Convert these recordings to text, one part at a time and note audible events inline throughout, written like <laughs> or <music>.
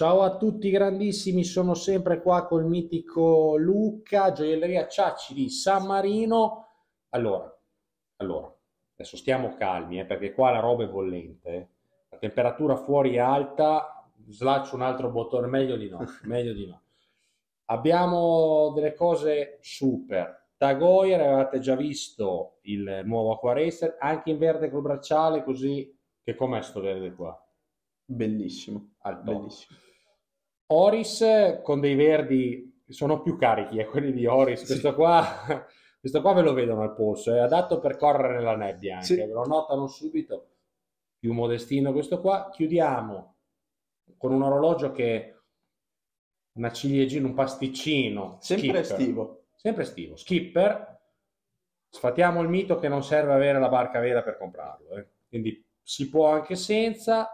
Ciao a tutti grandissimi, sono sempre qua col mitico Luca, gioielleria Ciacci di San Marino. Allora, allora adesso stiamo calmi eh, perché qua la roba è bollente, eh. la temperatura fuori è alta, slaccio un altro bottone, meglio di no, <laughs> meglio di no. Abbiamo delle cose super. Tagoyer, avevate già visto il nuovo Aquaracer, anche in verde col bracciale, così che com'è sto verde qua? Bellissimo, Al top. Oris con dei verdi sono più carichi, eh, quelli di Oris. Questo, sì. qua, questo qua ve <laughs> lo vedono al polso, è adatto per correre nella nebbia anche, sì. ve lo notano subito. Più modestino questo qua. Chiudiamo con un orologio che è una ciliegina, un pasticcino. Sempre skipper. estivo. Sempre estivo. Skipper. Sfatiamo il mito che non serve avere la barca vera per comprarlo. Eh. Quindi si può anche senza.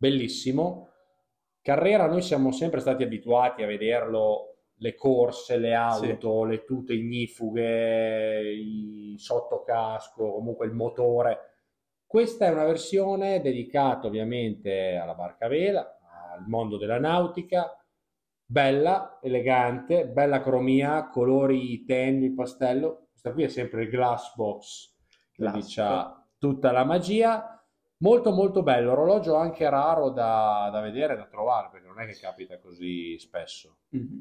Bellissimo Carrera noi siamo sempre stati abituati a vederlo le corse, le auto, sì. le tute ignifughe, il sottocasco, comunque il motore. Questa è una versione dedicata ovviamente alla barca vela, al mondo della nautica, bella, elegante, bella cromia, colori tenui, pastello. Questa qui è sempre il glass box, che dice tutta la magia Molto molto bello, orologio anche raro da, da vedere, da trovare, perché non è che capita così spesso. Mm-hmm.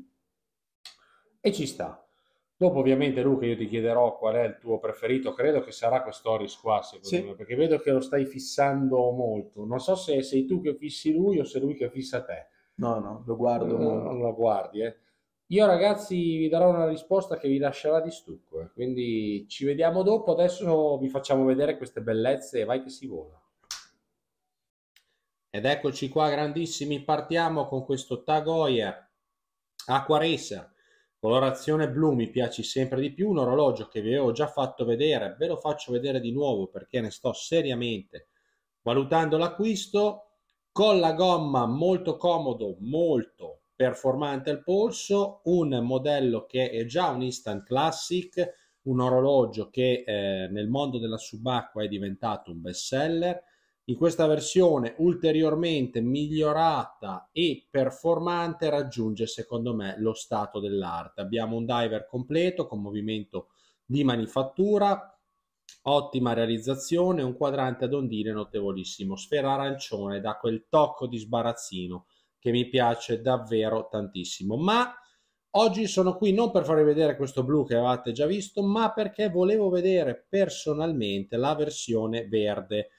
E ci sta. Dopo ovviamente Luca io ti chiederò qual è il tuo preferito, credo che sarà questo Oris qua secondo sì. me, perché vedo che lo stai fissando molto, non so se sei tu che fissi lui o se lui che fissa te. No, no, lo guardo. No, non lo guardi, eh. Io ragazzi vi darò una risposta che vi lascerà di stucco, eh. quindi ci vediamo dopo, adesso vi facciamo vedere queste bellezze e vai che si vola. Ed eccoci qua, grandissimi. Partiamo con questo Tagoya Racer, colorazione blu. Mi piace sempre di più. Un orologio che vi avevo già fatto vedere, ve lo faccio vedere di nuovo perché ne sto seriamente valutando l'acquisto. Con la gomma molto comodo, molto performante al polso. Un modello che è già un instant classic. Un orologio che eh, nel mondo della subacqua è diventato un best seller in questa versione ulteriormente migliorata e performante raggiunge secondo me lo stato dell'arte. Abbiamo un diver completo con movimento di manifattura, ottima realizzazione, un quadrante ad ondine notevolissimo, sfera arancione da quel tocco di sbarazzino che mi piace davvero tantissimo. Ma Oggi sono qui non per farvi vedere questo blu che avevate già visto, ma perché volevo vedere personalmente la versione verde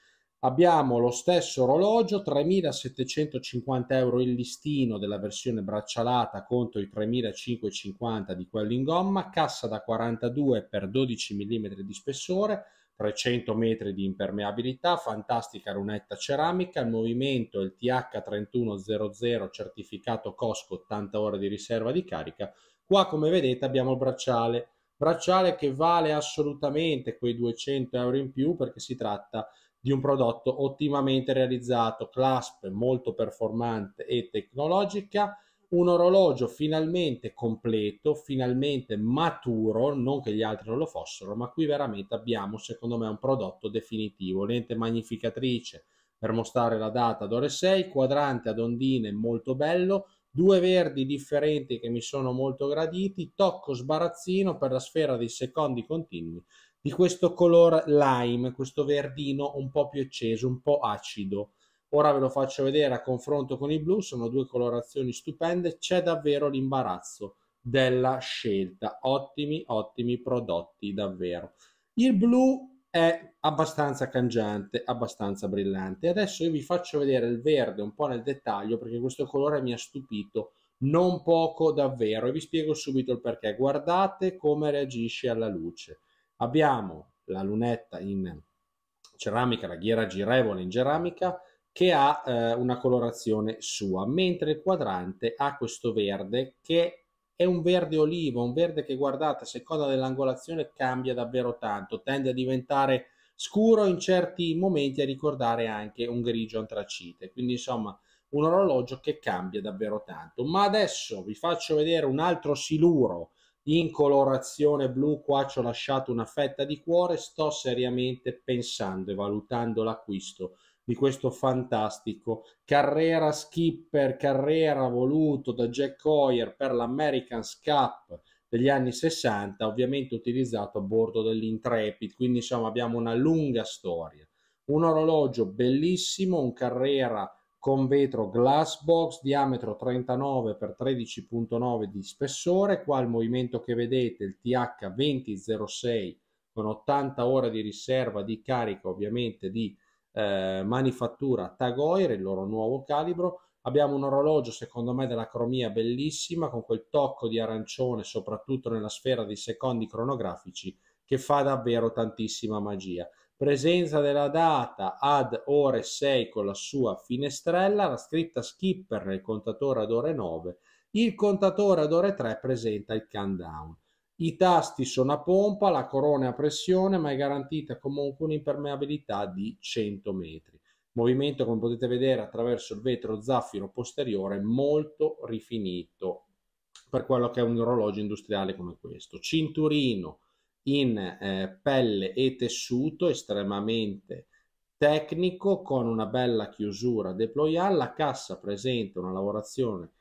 Abbiamo lo stesso orologio, 3.750 euro il listino della versione braccialata contro i 3.550 di quello in gomma, cassa da 42 x 12 mm di spessore, 300 metri di impermeabilità, fantastica lunetta ceramica, il movimento è il TH3100 certificato Cosco 80 ore di riserva di carica. Qua come vedete abbiamo il bracciale, bracciale che vale assolutamente quei 200 euro in più perché si tratta di di un prodotto ottimamente realizzato, clasp molto performante e tecnologica, un orologio finalmente completo, finalmente maturo, non che gli altri non lo fossero, ma qui veramente abbiamo secondo me un prodotto definitivo, lente magnificatrice per mostrare la data ad ore 6, quadrante ad ondine molto bello, due verdi differenti che mi sono molto graditi, tocco sbarazzino per la sfera dei secondi continui di questo color lime, questo verdino un po' più acceso, un po' acido. Ora ve lo faccio vedere a confronto con il blu, sono due colorazioni stupende, c'è davvero l'imbarazzo della scelta, ottimi, ottimi prodotti davvero. Il blu è abbastanza cangiante, abbastanza brillante. Adesso io vi faccio vedere il verde un po' nel dettaglio perché questo colore mi ha stupito non poco davvero e vi spiego subito il perché. Guardate come reagisce alla luce Abbiamo la lunetta in ceramica, la ghiera girevole in ceramica, che ha eh, una colorazione sua, mentre il quadrante ha questo verde che è un verde olivo, un verde che guardate, a seconda dell'angolazione cambia davvero tanto, tende a diventare scuro in certi momenti a ricordare anche un grigio antracite, quindi insomma un orologio che cambia davvero tanto. Ma adesso vi faccio vedere un altro siluro in colorazione blu qua ci ho lasciato una fetta di cuore sto seriamente pensando e valutando l'acquisto di questo fantastico carrera skipper carrera voluto da Jack Hoyer per l'American Cup degli anni 60 ovviamente utilizzato a bordo dell'Intrepid quindi insomma abbiamo una lunga storia un orologio bellissimo un carrera con vetro glass box diametro 39 x 13.9 di spessore qua il movimento che vedete il TH2006 con 80 ore di riserva di carica ovviamente di eh, manifattura Tagoir il loro nuovo calibro abbiamo un orologio secondo me della cromia bellissima con quel tocco di arancione soprattutto nella sfera dei secondi cronografici che fa davvero tantissima magia presenza della data ad ore 6 con la sua finestrella, la scritta skipper nel contatore ad ore 9, il contatore ad ore 3 presenta il countdown. I tasti sono a pompa, la corona è a pressione, ma è garantita comunque un'impermeabilità di 100 metri. Movimento, come potete vedere, attraverso il vetro zaffiro posteriore molto rifinito per quello che è un orologio industriale come questo. Cinturino, in eh, pelle e tessuto estremamente tecnico con una bella chiusura deployable, la cassa presenta una lavorazione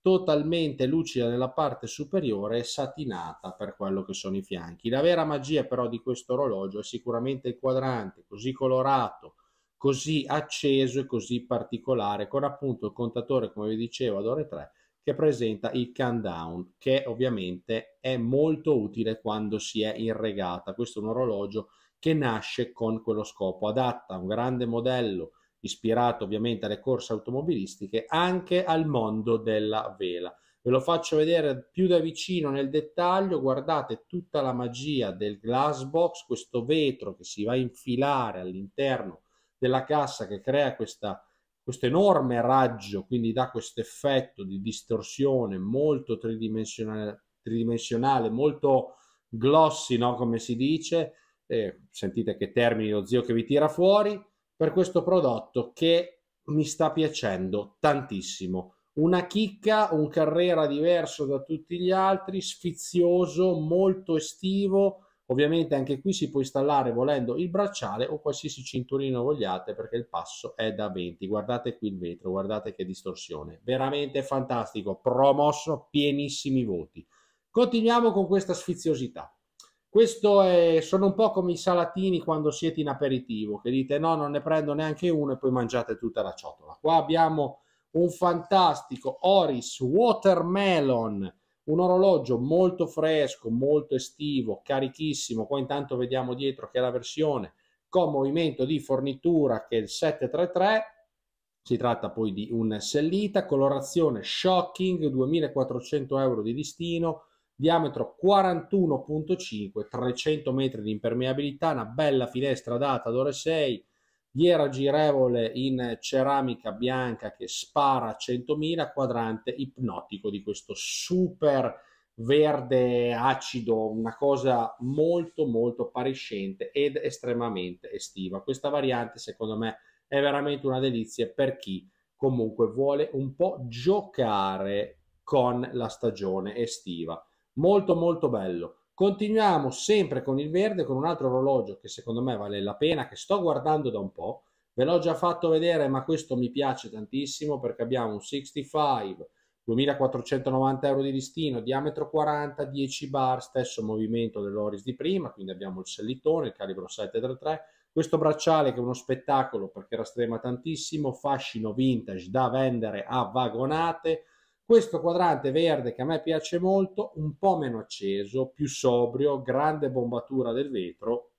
totalmente lucida nella parte superiore e satinata per quello che sono i fianchi. La vera magia però di questo orologio è sicuramente il quadrante così colorato, così acceso e così particolare con appunto il contatore come vi dicevo ad ore 3 che presenta il countdown, che ovviamente è molto utile quando si è in regata. Questo è un orologio che nasce con quello scopo, adatta a un grande modello ispirato ovviamente alle corse automobilistiche anche al mondo della vela. Ve lo faccio vedere più da vicino nel dettaglio, guardate tutta la magia del glass box, questo vetro che si va a infilare all'interno della cassa che crea questa questo enorme raggio, quindi dà questo effetto di distorsione molto tridimensionale, tridimensionale molto glossy, no? come si dice, eh, sentite che termini lo zio che vi tira fuori, per questo prodotto che mi sta piacendo tantissimo. Una chicca, un carrera diverso da tutti gli altri, sfizioso, molto estivo, Ovviamente anche qui si può installare volendo il bracciale o qualsiasi cinturino vogliate perché il passo è da 20. Guardate qui il vetro, guardate che distorsione. Veramente fantastico, promosso pienissimi voti. Continuiamo con questa sfiziosità. Questo è, sono un po' come i salatini quando siete in aperitivo, che dite no, non ne prendo neanche uno e poi mangiate tutta la ciotola. Qua abbiamo un fantastico Oris Watermelon un orologio molto fresco, molto estivo, carichissimo. Qua intanto vediamo dietro che è la versione con movimento di fornitura che è il 733. Si tratta poi di un sellita, colorazione shocking, 2400 euro di listino, diametro 41.5, 300 metri di impermeabilità, una bella finestra data ad ore 6, ghiera girevole in ceramica bianca che spara 100.000, quadrante ipnotico di questo super verde acido, una cosa molto molto appariscente ed estremamente estiva. Questa variante secondo me è veramente una delizia per chi comunque vuole un po' giocare con la stagione estiva. Molto molto bello. Continuiamo sempre con il verde, con un altro orologio che secondo me vale la pena, che sto guardando da un po'. Ve l'ho già fatto vedere, ma questo mi piace tantissimo perché abbiamo un 65, 2490 euro di listino, diametro 40, 10 bar, stesso movimento dell'Oris di prima, quindi abbiamo il sellitone, il calibro 733. Questo bracciale che è uno spettacolo perché rastrema tantissimo, fascino vintage da vendere a vagonate, questo quadrante verde che a me piace molto, un po' meno acceso, più sobrio, grande bombatura del vetro,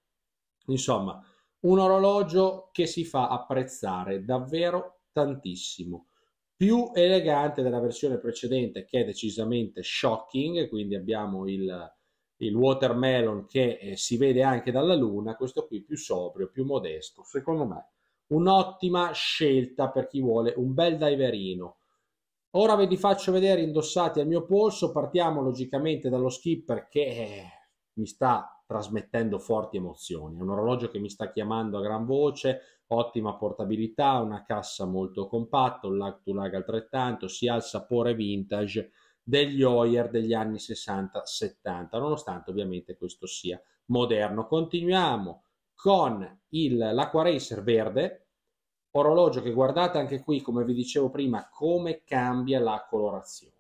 insomma un orologio che si fa apprezzare davvero tantissimo più elegante della versione precedente che è decisamente shocking, quindi abbiamo il, il watermelon che eh, si vede anche dalla luna, questo qui più sobrio, più modesto, secondo me un'ottima scelta per chi vuole un bel diverino Ora ve li faccio vedere indossati al mio polso, partiamo logicamente dallo skipper che eh, mi sta trasmettendo forti emozioni, è un orologio che mi sta chiamando a gran voce, ottima portabilità, una cassa molto compatta, un lag to lag altrettanto, si ha il sapore vintage degli Oyer degli anni 60-70, nonostante ovviamente questo sia moderno. Continuiamo con il l'Aquaracer verde, orologio che guardate anche qui, come vi dicevo prima, come cambia la colorazione.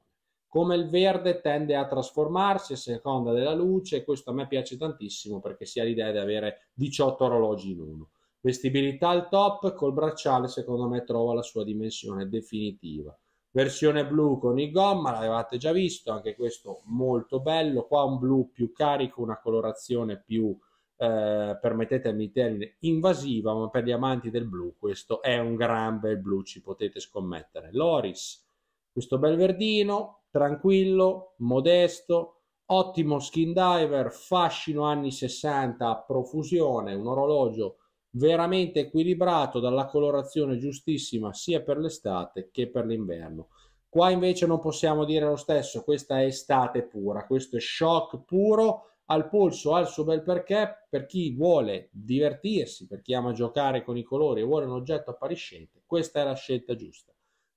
Come il verde tende a trasformarsi a seconda della luce, questo a me piace tantissimo perché si ha l'idea di avere 18 orologi in uno. Vestibilità al top, col bracciale secondo me trova la sua dimensione definitiva. Versione blu con i gomma, l'avevate già visto, anche questo molto bello. Qua un blu più carico, una colorazione più eh, permettetemi il termine, invasiva, ma per gli amanti del blu questo è un gran bel blu, ci potete scommettere. Loris, questo bel verdino, tranquillo, modesto, ottimo skin diver, fascino anni 60 a profusione, un orologio veramente equilibrato dalla colorazione giustissima sia per l'estate che per l'inverno. Qua invece non possiamo dire lo stesso, questa è estate pura, questo è shock puro al polso ha il suo bel perché per chi vuole divertirsi, per chi ama giocare con i colori e vuole un oggetto appariscente, questa è la scelta giusta.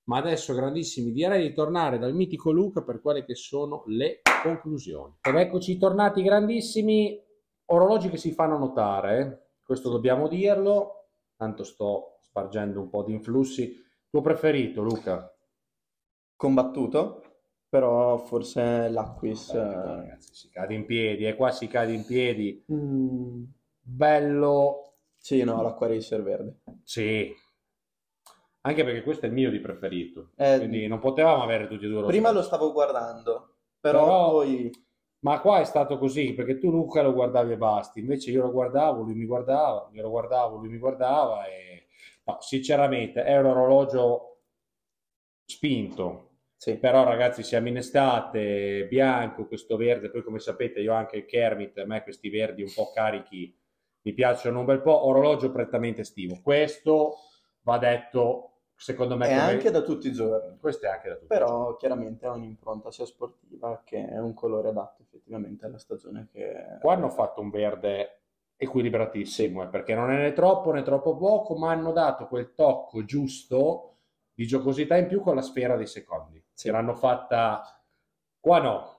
Ma adesso, grandissimi, direi di tornare dal mitico Luca per quelle che sono le conclusioni. Ed eccoci tornati, grandissimi, orologi che si fanno notare, eh. questo dobbiamo dirlo, tanto sto spargendo un po' di influssi. Tuo preferito, Luca? Combattuto? però forse l'Aquis... Vabbè, eh, ragazzi, si cade in piedi, e eh, qua si cade in piedi. Mm. Bello. Sì, no, l'acqua racer verde. Sì, anche perché questo è il mio di preferito. Eh, quindi non potevamo avere tutti e due lo Prima stesso. lo stavo guardando, però, però, poi... Ma qua è stato così, perché tu Luca lo guardavi e basti invece io lo guardavo, lui mi guardava, io lo guardavo, lui mi guardava e... No, sinceramente, è un orologio spinto, sì. Però ragazzi siamo in estate, bianco, questo verde, poi come sapete io anche il Kermit, a me questi verdi un po' carichi mi piacciono un bel po', orologio prettamente estivo. Questo va detto secondo me... È come... anche da tutti i giorni. Questo è anche da tutti Però, i giorni. Però chiaramente ha un'impronta sia sportiva che è un colore adatto effettivamente alla stagione che... Qua hanno fatto un verde equilibratissimo, eh, perché non è né troppo né troppo poco, ma hanno dato quel tocco giusto di giocosità in più con la sfera dei secondi ce l'hanno fatta, qua no,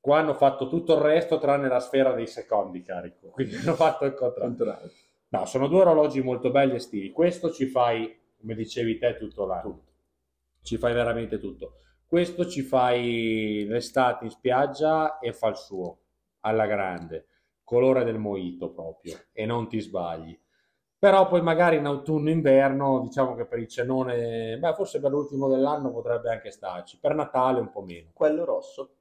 qua hanno fatto tutto il resto tranne la sfera dei secondi carico, quindi hanno fatto il contrario. No, sono due orologi molto belli e stili, questo ci fai, come dicevi te, tutto l'anno, tutto. ci fai veramente tutto. Questo ci fai l'estate in spiaggia e fa il suo, alla grande, colore del moito proprio, e non ti sbagli però poi magari in autunno-inverno diciamo che per il cenone, beh forse per l'ultimo dell'anno potrebbe anche starci, per Natale un po' meno. Quello rosso.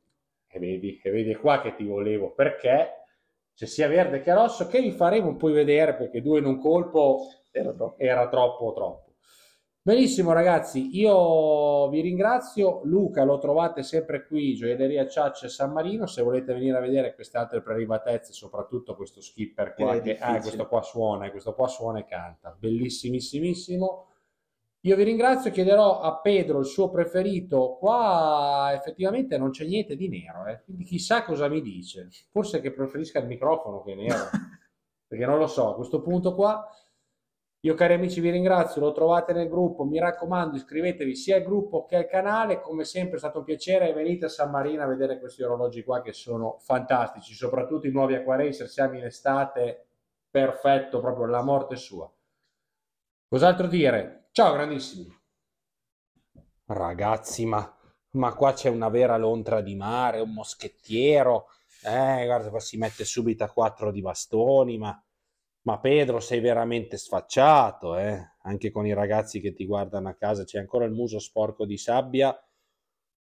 E vedi, e vedi qua che ti volevo, perché c'è sia verde che rosso che vi faremo poi vedere perché due in un colpo era troppo era troppo. troppo. Benissimo ragazzi, io vi ringrazio, Luca lo trovate sempre qui, Gioielleria Ciaccia San Marino, se volete venire a vedere queste altre prelibatezze, soprattutto questo skipper qua, che, ah, questo qua suona, eh, questo qua suona e canta, bellissimissimissimo. Io vi ringrazio, chiederò a Pedro il suo preferito, qua effettivamente non c'è niente di nero, eh? quindi chissà cosa mi dice, forse che preferisca il microfono che è nero, <laughs> perché non lo so, a questo punto qua... Io cari amici vi ringrazio, lo trovate nel gruppo, mi raccomando iscrivetevi sia al gruppo che al canale, come sempre è stato un piacere e venite a San Marino a vedere questi orologi qua che sono fantastici, soprattutto i nuovi Aquaracer, siamo in estate, perfetto, proprio la morte sua. Cos'altro dire? Ciao grandissimi! Ragazzi, ma, ma qua c'è una vera lontra di mare, un moschettiero, eh, guarda qua si mette subito a quattro di bastoni, ma ma Pedro, sei veramente sfacciato, eh? Anche con i ragazzi che ti guardano a casa c'è ancora il muso sporco di sabbia.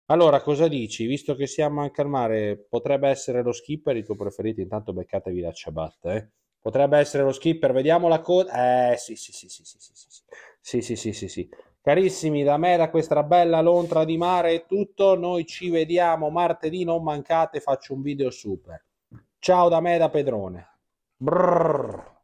Allora, cosa dici? Visto che siamo anche al mare, potrebbe essere lo skipper il tuo preferito? Intanto beccatevi la ciabatta, eh? Potrebbe essere lo skipper, vediamo la coda. Eh, sì, sì, sì, sì, sì, sì, sì, sì, sì, sì, sì, sì. Carissimi, da me, da questa bella lontra di mare è tutto. Noi ci vediamo martedì, non mancate, faccio un video super. Ciao da me, da Pedrone. Brrr.